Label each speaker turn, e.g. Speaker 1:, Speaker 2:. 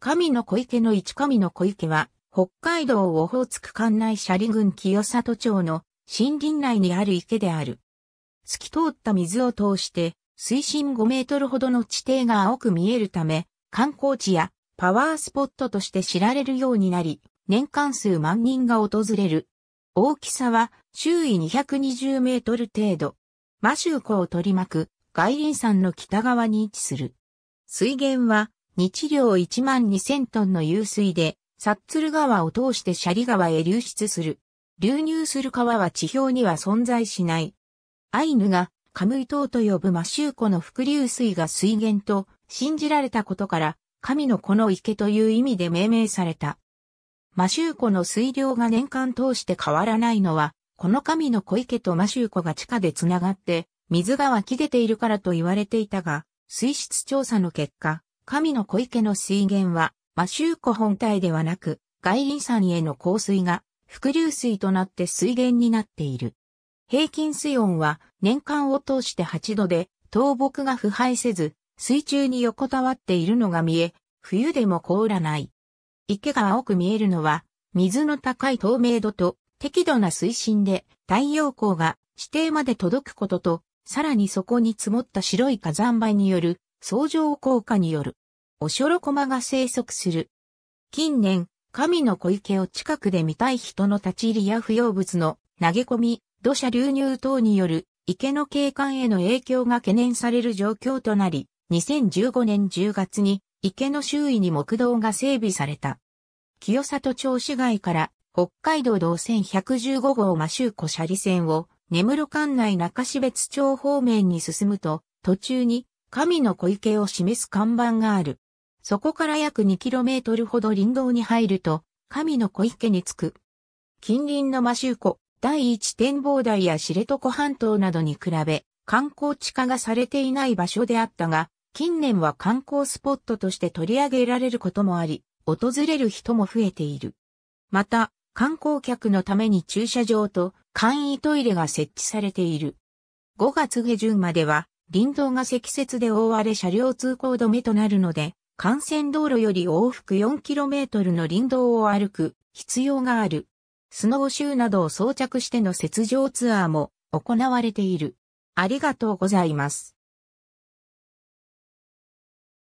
Speaker 1: 神の小池の一神の小池は、北海道オホーツク管内斜里郡清里町の森林内にある池である。透き通った水を通して、水深5メートルほどの地底が青く見えるため、観光地やパワースポットとして知られるようになり、年間数万人が訪れる。大きさは周囲220メートル程度。摩周湖を取り巻く外輪山の北側に位置する。水源は日量1万2000トンの湧水で、サッツル川を通してシャリ川へ流出する。流入する川は地表には存在しない。アイヌがカムイ島と呼ぶマシュー湖の伏流水が水源と信じられたことから、神の子の池という意味で命名された。マシュー湖の水量が年間通して変わらないのは、この神の小池とマシュー湖が地下で繋がって、水が湧き出ているからと言われていたが、水質調査の結果、神の小池の水源は、摩周湖本体ではなく、外輪山への降水が、伏流水となって水源になっている。平均水温は年間を通して8度で、倒木が腐敗せず、水中に横たわっているのが見え、冬でも凍らない。池が青く見えるのは、水の高い透明度と適度な水深で太陽光が地底まで届くことと、さらにそこに積もった白い火山灰による相乗効果による、おしょろこまが生息する。近年、神の小池を近くで見たい人の立ち入りや不要物の投げ込み、土砂流入等による池の景観への影響が懸念される状況となり、2015年10月に池の周囲に木道が整備された。清里町市街から北海道道線1 1 5号ー周湖ャ里線を根室管内中標津町方面に進むと、途中に神の小池を示す看板がある。そこから約 2km ほど林道に入ると、神の小池に着く。近隣の摩周湖、第一展望台や知床半島などに比べ、観光地化がされていない場所であったが、近年は観光スポットとして取り上げられることもあり、訪れる人も増えている。また、観光客のために駐車場と簡易トイレが設置されている。5月下旬までは林道が積雪で覆われ車両通行止めとなるので、幹線道路より往復 4km の林道を歩く必要がある。スノーシューなどを装着しての雪上ツアーも行われている。ありがとうございます。